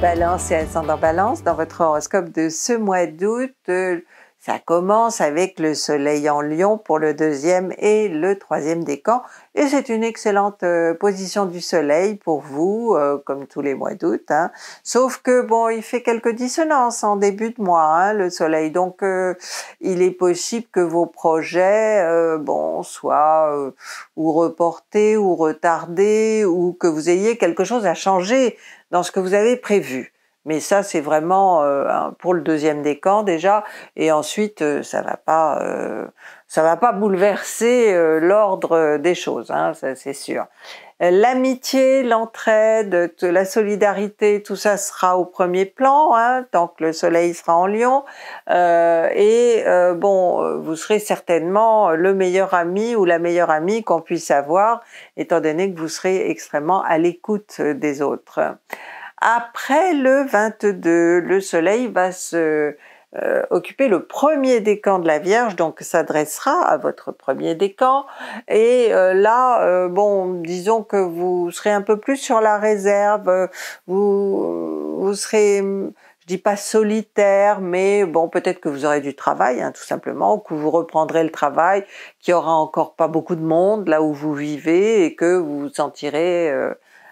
Balance et ascendant Balance, dans votre horoscope de ce mois d'août, euh, ça commence avec le soleil en lion pour le deuxième et le troisième décan et c'est une excellente euh, position du soleil pour vous, euh, comme tous les mois d'août. Hein. Sauf que bon, il fait quelques dissonances en début de mois, hein, le soleil. Donc, euh, il est possible que vos projets, bon, soient ou reportés ou retardés ou que vous ayez quelque chose à changer dans ce que vous avez prévu. Mais ça, c'est vraiment euh, pour le deuxième décan déjà. Et ensuite, euh, ça va pas, euh, ça va pas bouleverser l'ordre des choses, hein, c'est sûr. L'amitié, l'entraide, la solidarité, tout ça sera au premier plan hein, tant que le soleil sera en Lion. et bon, vous serez certainement le meilleur ami ou la meilleure amie qu'on puisse avoir, étant donné que vous serez extrêmement à l'écoute des autres. Après le 22, le Soleil va se euh, occuper le premier décan de la Vierge, donc s'adressera à votre premier décan. Et euh, là, euh, bon, disons que vous serez un peu plus sur la réserve, vous, vous serez je dis pas solitaire, mais bon, peut-être que vous aurez du travail, hein, tout simplement, ou que vous reprendrez le travail, qu'il y aura encore pas beaucoup de monde là où vous vivez et que vous sentirez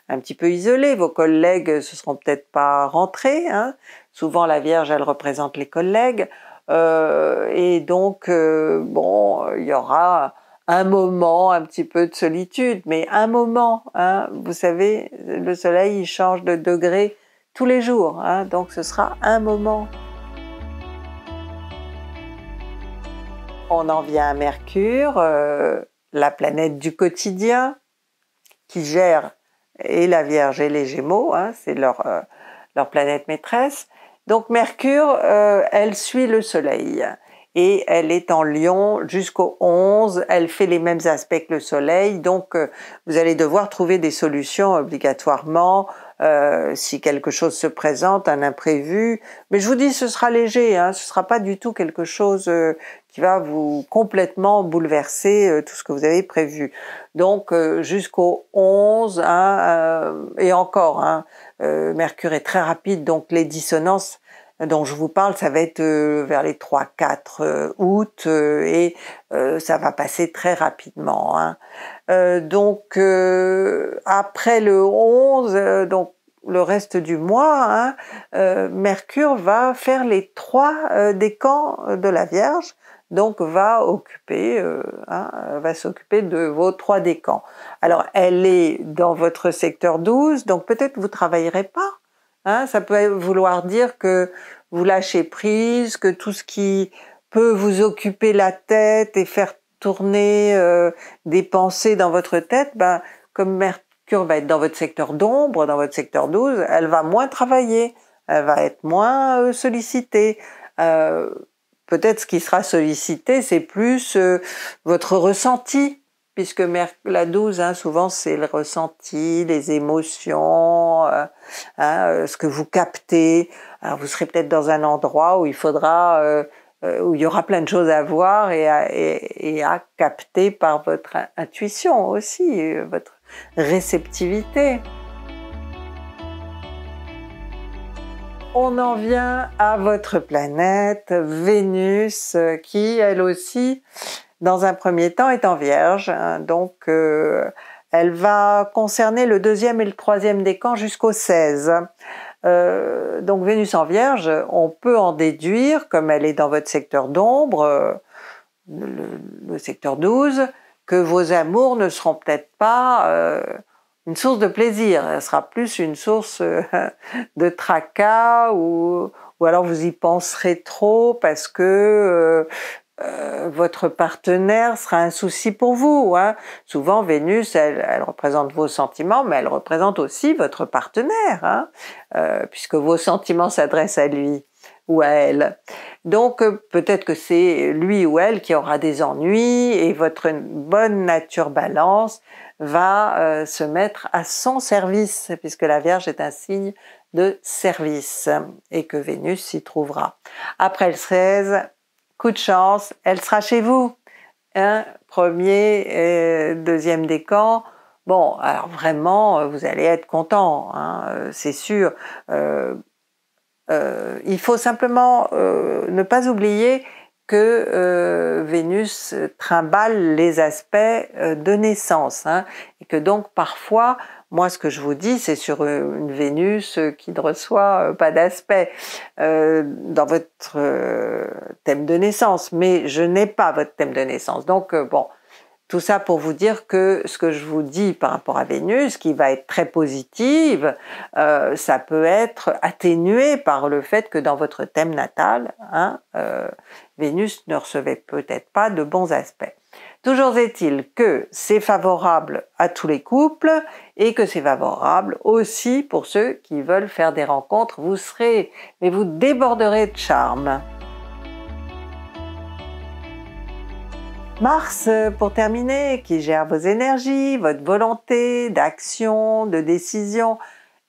un petit peu isolé. Vos collègues se seront peut-être pas rentrés. Hein. Souvent, la Vierge, elle représente les collègues. Euh, et donc, euh, bon, il y aura un moment, un petit peu de solitude, mais un moment. Hein, vous savez, le soleil, il change de degré tous les jours. Hein. donc, ce sera un moment. On en vient à Mercure, euh, la planète du quotidien, qui gère et la Vierge et les Gémeaux, hein, c'est euh, leur, planète maîtresse. Donc Mercure, euh, elle suit le Soleil et elle est en Lion jusqu'au 11, elle fait les mêmes aspects que le Soleil, donc euh, vous allez devoir trouver des solutions obligatoirement euh, si quelque chose se présente, un imprévu. Mais je vous dis, ce sera léger, hein, ce sera pas du tout quelque chose euh, qui va vous complètement bouleverser euh, tout ce que vous avez prévu. Donc jusqu'au 11, hein, et encore, hein, Mercure est très rapide, donc les dissonances dont je vous parle, ça va être vers les 3-4 août et ça va passer très rapidement. Hein. Euh, donc euh, après le 11, euh, donc le reste du mois, hein, Mercure va faire les trois décans de la Vierge, donc va occuper, hein, va s'occuper de vos trois décans. Alors elle est dans votre secteur 12, donc peut-être vous travaillerez pas. Hein. ça peut vouloir dire que vous lâchez prise, que tout ce qui peut vous occuper la tête et faire tourner euh, des pensées dans votre tête, ben, comme Mercure va être dans votre secteur d'ombre, dans votre secteur 12, elle va moins travailler, elle va être moins euh, sollicitée. Euh, peut-être ce qui sera sollicité, c'est plus votre ressenti, puisque la 12, hein, souvent c'est le ressenti, les émotions, hein, ce que vous captez. vous serez peut-être dans un endroit où il faudra euh, où il y aura plein de choses à voir et à, capter par votre intuition aussi, euh, votre réceptivité. On en vient à votre planète, Vénus, qui elle aussi, dans un premier temps, est en Vierge. Hein, donc, euh, elle va concerner le deuxième et le troisième décan jusqu'au 16. Euh, donc Vénus en Vierge, on peut en déduire, comme elle est dans votre secteur d'ombre, euh, le, secteur 12, que vos amours ne seront peut-être pas euh, une source de plaisir, elle sera plus une source de tracas ou alors vous y penserez trop parce que euh, votre partenaire sera un souci pour vous. Hein. Souvent, Vénus, elle, représente vos sentiments, mais elle représente aussi votre partenaire, hein, euh, puisque vos sentiments s'adressent à lui ou à elle. Donc euh, peut-être que c'est lui ou elle qui aura des ennuis et votre bonne nature balance va se mettre à son service, puisque la Vierge est un signe de service et que Vénus s'y trouvera. Après le 16, coup de chance, elle sera chez vous. Hein? Premier, et deuxième décan. Bon, alors vraiment, euh, vous allez être content, hein, euh, c'est sûr. Euh, il faut simplement ne pas oublier que Vénus trimballe les aspects de naissance hein, et que donc parfois moi, ce que je vous dis, c'est sur euh, une Vénus euh, qui ne reçoit euh, pas d'aspect dans votre thème de naissance, mais je n'ai pas votre thème de naissance. Donc, bon, tout ça pour vous dire que ce que je vous dis par rapport à Vénus, qui va être très positive, ça peut être atténué par le fait que dans votre thème natal, hein, Vénus ne recevait peut-être pas de bons aspects. Toujours est-il que c'est favorable à tous les couples et que c'est favorable aussi pour ceux qui veulent faire des rencontres. Vous serez, mais vous déborderez de charme. Mars, pour terminer, qui gère vos énergies, votre volonté d'action, de décision,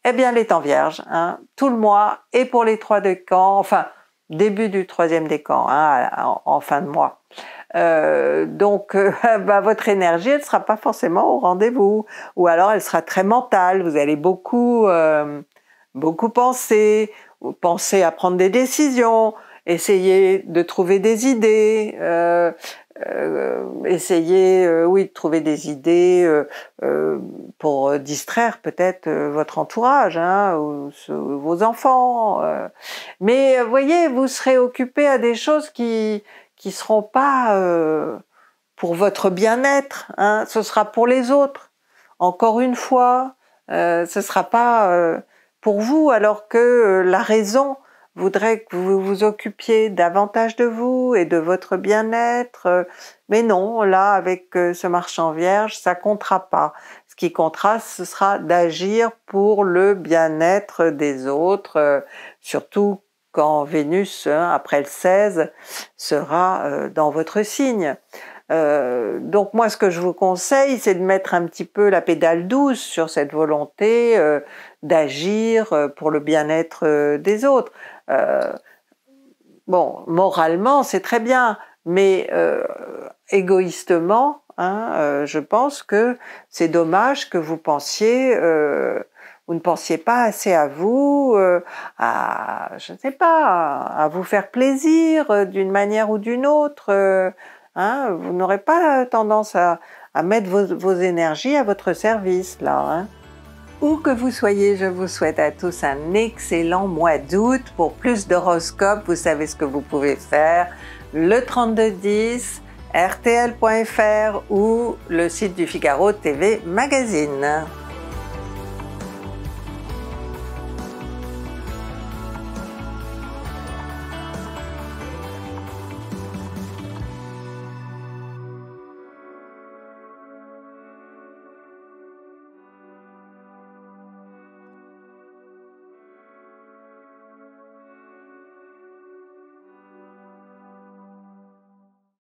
eh bien les temps vierges, hein. tout le mois et pour les trois décans, enfin début du troisième décan, hein, en fin de mois. Euh, donc, euh, bah, votre énergie, elle ne sera pas forcément au rendez-vous. Ou alors, elle sera très mentale. Vous allez beaucoup, euh, beaucoup penser, penser à prendre des décisions, essayer de trouver des idées. essayer, oui, de trouver des idées pour distraire peut-être votre entourage hein, vos enfants. mais voyez, vous serez occupé à des choses qui, qui seront pas euh, pour votre bien-être, hein. ce sera pour les autres. Encore une fois, euh, ce sera pas euh, pour vous, alors que euh, la raison voudrait que vous vous occupiez davantage de vous et de votre bien-être. Mais non, là, avec ce marchand vierge, ça comptera pas. Ce qui comptera, ce sera d'agir pour le bien-être des autres, surtout quand Vénus, hein, après le 16, sera euh, dans votre signe. Euh, donc moi, ce que je vous conseille, c'est de mettre un petit peu la pédale douce sur cette volonté euh, d'agir pour le bien-être des autres. bon, moralement, c'est très bien, mais égoïstement, hein, je pense que c'est dommage que vous pensiez vous ne pensiez pas assez à vous, euh, à, je ne sais pas, à vous faire plaisir euh, d'une manière ou d'une autre. Euh, hein. vous n'aurez pas tendance à, mettre vos, énergies à votre service, là. Hein. Où que vous soyez, je vous souhaite à tous un excellent mois d'août. Pour plus d'horoscopes, vous savez ce que vous pouvez faire. Le 3210, rtl.fr ou le site du Figaro TV Magazine.